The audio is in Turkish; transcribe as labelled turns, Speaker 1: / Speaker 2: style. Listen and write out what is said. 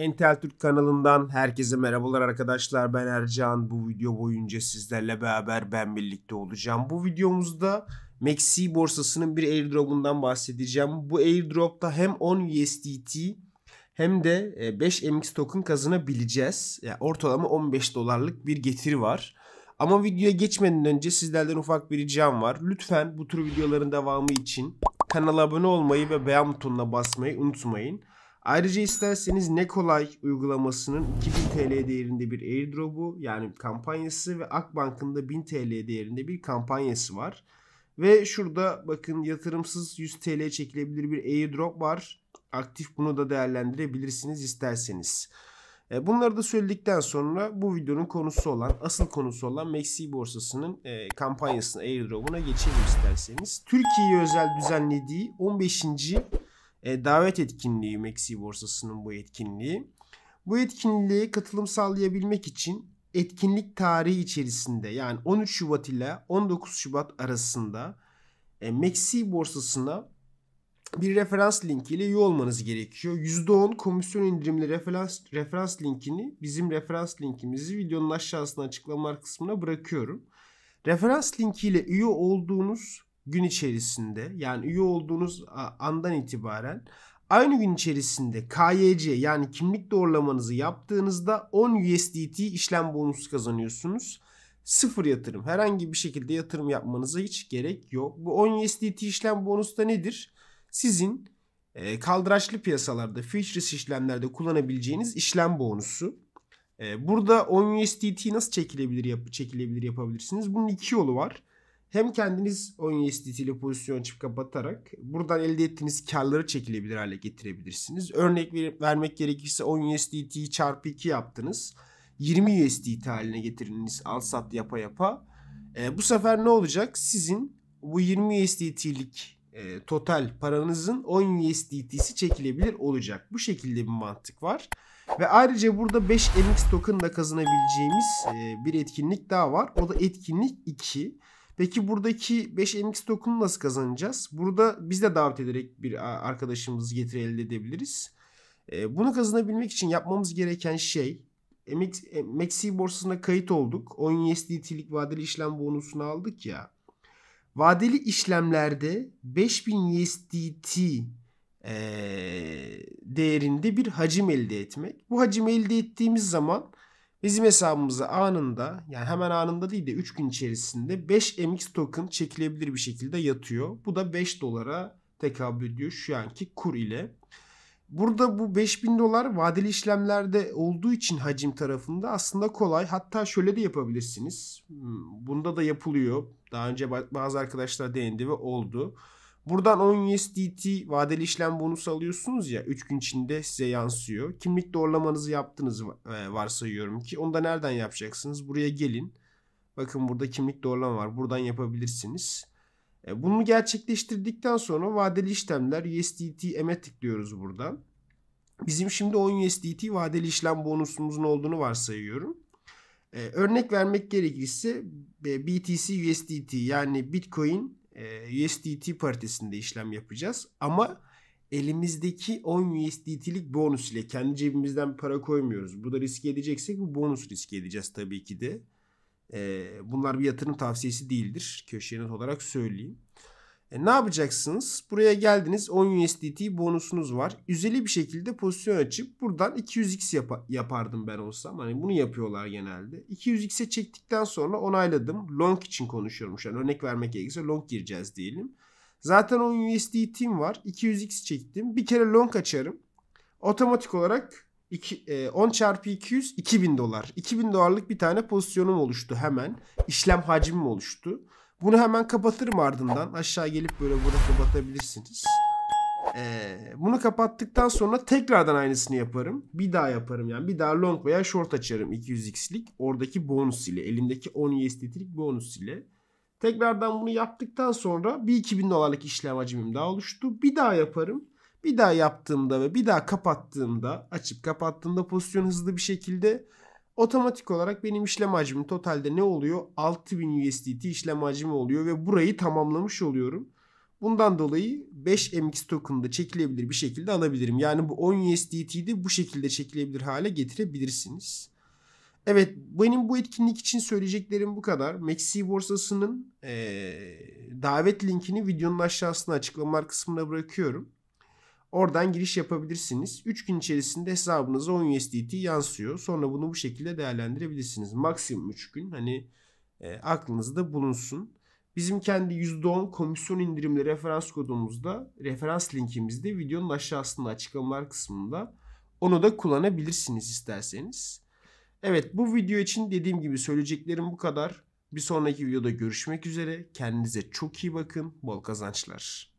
Speaker 1: Entel Türk kanalından herkese merhabalar arkadaşlar. Ben Ercan. Bu video boyunca sizlerle beraber ben birlikte olacağım. Bu videomuzda Maxi borsasının bir airdrop'undan bahsedeceğim. Bu airdrop'ta hem 10 USDT hem de 5 e, MX token kazanabileceğiz. Yani ortalama 15 dolarlık bir getiri var. Ama videoya geçmeden önce sizlerden ufak bir ricam var. Lütfen bu tür videoların devamı için kanala abone olmayı ve beğen butonuna basmayı unutmayın. Ayrıca isterseniz Nekolay Kolay uygulamasının 2000 TL değerinde bir airdrop'u yani kampanyası ve Akbank'ın da 1000 TL değerinde bir kampanyası var. Ve şurada bakın yatırımsız 100 TL çekilebilir bir airdrop var. Aktif bunu da değerlendirebilirsiniz isterseniz. E, bunları da söyledikten sonra bu videonun konusu olan, asıl konusu olan Maxi borsasının e, kampanyasına, airdrop'una geçelim isterseniz. Türkiye'ye özel düzenlediği 15 e, davet etkinliği Maxi borsasının bu etkinliği. Bu etkinliğe katılım sağlayabilmek için etkinlik tarihi içerisinde yani 13 Şubat ile 19 Şubat arasında e, Maxi borsasına bir referans linkiyle üye olmanız gerekiyor. %10 komisyon indirimli referans, referans linkini bizim referans linkimizi videonun aşağısına açıklamalar kısmına bırakıyorum. Referans linkiyle üye olduğunuz gün içerisinde yani üye olduğunuz andan itibaren aynı gün içerisinde KYC yani kimlik doğrulamanızı yaptığınızda 10 USDT işlem bonusu kazanıyorsunuz. Sıfır yatırım. Herhangi bir şekilde yatırım yapmanıza hiç gerek yok. Bu 10 USDT işlem bonusu da nedir? Sizin e, kaldıraçlı piyasalarda, futures işlemlerde kullanabileceğiniz işlem bonusu. E, burada 10 USDT nasıl çekilebilir, yap çekilebilir yapabilirsiniz? Bunun iki yolu var. Hem kendiniz oyun istitiyle pozisyon açıp kapatarak buradan elde ettiğiniz karları çekilebilir hale getirebilirsiniz. Örnek verip, vermek gerekirse 10 USDT'yi çarpı 2 yaptınız. 20 USDT haline getirdiniz. al sat yapa yapa. E, bu sefer ne olacak? Sizin bu 20 USDT'lik e, total paranızın 10 USDT'si çekilebilir olacak. Bu şekilde bir mantık var. Ve ayrıca burada 5 MX token da kazanabileceğimiz e, bir etkinlik daha var. O da etkinlik 2. Peki buradaki 5 MX token'u nasıl kazanacağız? Burada biz de davet ederek bir arkadaşımızı getiri elde edebiliriz. E, bunu kazanabilmek için yapmamız gereken şey MX, e, Maxi borsasına kayıt olduk. 10 USDT'lik vadeli işlem bonusunu aldık ya. Vadeli işlemlerde 5000 USDT e, değerinde bir hacim elde etmek. Bu hacim elde ettiğimiz zaman Bizim hesabımıza anında yani hemen anında değil de 3 gün içerisinde 5 MX token çekilebilir bir şekilde yatıyor. Bu da 5 dolara tekabül ediyor şu anki kur ile. Burada bu 5000 dolar vadeli işlemlerde olduğu için hacim tarafında aslında kolay. Hatta şöyle de yapabilirsiniz. Hmm, bunda da yapılıyor. Daha önce bazı arkadaşlar denedi ve oldu. Buradan 10 USDT vadeli işlem bonusu alıyorsunuz ya 3 gün içinde size yansıyor. Kimlik doğrulamanızı yaptınız e, varsayıyorum ki. Onu da nereden yapacaksınız? Buraya gelin. Bakın burada kimlik doğrulama var. Buradan yapabilirsiniz. E, bunu gerçekleştirdikten sonra vadeli işlemler emet tıklıyoruz buradan. Bizim şimdi 10 USDT vadeli işlem bonusumuzun olduğunu varsayıyorum. E, örnek vermek gerekirse BTC USDT yani Bitcoin USDT paritesinde işlem yapacağız. Ama elimizdeki 10 USDT'lik bonus ile kendi cebimizden para koymuyoruz. Bu da riske edeceksek bu bonus riske edeceğiz tabii ki de. bunlar bir yatırım tavsiyesi değildir. Köşe olarak söyleyeyim. E ne yapacaksınız? Buraya geldiniz 10 USDT bonusunuz var. Üzeli bir şekilde pozisyon açıp buradan 200x yap yapardım ben olsam. Hani bunu yapıyorlar genelde. 200x'e çektikten sonra onayladım. Long için konuşuyormuş. Yani örnek vermek gerekirse long gireceğiz diyelim. Zaten 10 USDT'm var. 200x çektim. Bir kere long açarım. Otomatik olarak 2, e, 10 çarpı 200 2000 dolar. 2000 dolarlık bir tane pozisyonum oluştu hemen. İşlem hacmim oluştu. Bunu hemen kapatırım ardından. Aşağı gelip böyle burada kapatabilirsiniz. Ee, bunu kapattıktan sonra tekrardan aynısını yaparım. Bir daha yaparım yani. Bir daha long veya short açarım 200x'lik. Oradaki bonus ile. Elimdeki 10 USDT'lik e bonus ile. Tekrardan bunu yaptıktan sonra bir 2000 dolarlık işlem hacimim daha oluştu. Bir daha yaparım. Bir daha yaptığımda ve bir daha kapattığımda açıp kapattığımda pozisyon hızlı bir şekilde Otomatik olarak benim işlem hacmi totalde ne oluyor? 6000 USDT işlem hacmi oluyor ve burayı tamamlamış oluyorum. Bundan dolayı 5 MX token token'da çekilebilir bir şekilde alabilirim. Yani bu 10 USDT'yi de bu şekilde çekilebilir hale getirebilirsiniz. Evet benim bu etkinlik için söyleyeceklerim bu kadar. Maxi borsasının ee, davet linkini videonun aşağısına açıklamalar kısmına bırakıyorum. Oradan giriş yapabilirsiniz. 3 gün içerisinde hesabınıza 10 USDT yansıyor. Sonra bunu bu şekilde değerlendirebilirsiniz. Maksimum 3 gün. Hani e, aklınızda bulunsun. Bizim kendi %10 komisyon indirimli referans kodumuzda, referans linkimizde videonun aşağısında açıklamalar kısmında onu da kullanabilirsiniz isterseniz. Evet bu video için dediğim gibi söyleyeceklerim bu kadar. Bir sonraki videoda görüşmek üzere. Kendinize çok iyi bakın. Bol kazançlar.